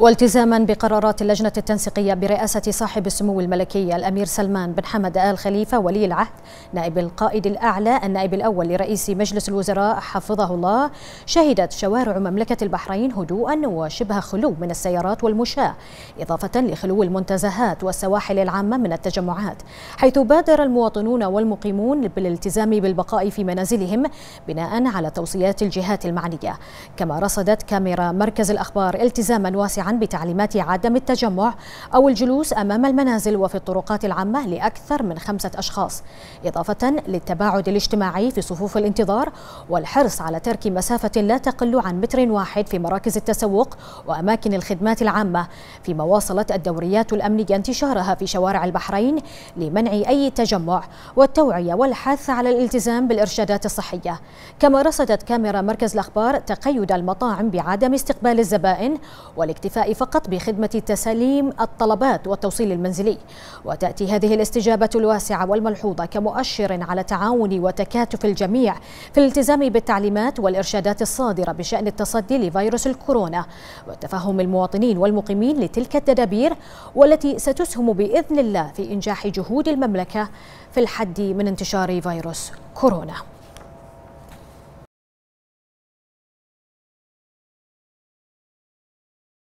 والتزاما بقرارات اللجنة التنسيقية برئاسة صاحب السمو الملكي الأمير سلمان بن حمد آل خليفة ولي العهد نائب القائد الأعلى النائب الأول لرئيس مجلس الوزراء حفظه الله شهدت شوارع مملكة البحرين هدوءا وشبه خلو من السيارات والمشاة إضافة لخلو المنتزهات والسواحل العامة من التجمعات حيث بادر المواطنون والمقيمون بالالتزام بالبقاء في منازلهم بناء على توصيات الجهات المعنية كما رصدت كاميرا مركز الأخبار التزاما واسعا بتعليمات عدم التجمع أو الجلوس أمام المنازل وفي الطرقات العامة لأكثر من خمسة أشخاص إضافة للتباعد الاجتماعي في صفوف الانتظار والحرص على ترك مسافة لا تقل عن متر واحد في مراكز التسوق وأماكن الخدمات العامة فيما واصلت الدوريات الأمنية انتشارها في شوارع البحرين لمنع أي تجمع والتوعية والحث على الالتزام بالإرشادات الصحية كما رصدت كاميرا مركز الأخبار تقيد المطاعم بعدم استقبال الزبائن والاكتفاء الاكتفاء فقط بخدمة تسليم الطلبات والتوصيل المنزلي وتأتي هذه الاستجابة الواسعة والملحوظة كمؤشر على تعاون وتكاتف الجميع في الالتزام بالتعليمات والإرشادات الصادرة بشأن التصدي لفيروس الكورونا وتفهم المواطنين والمقيمين لتلك التدابير والتي ستسهم بإذن الله في إنجاح جهود المملكة في الحد من انتشار فيروس كورونا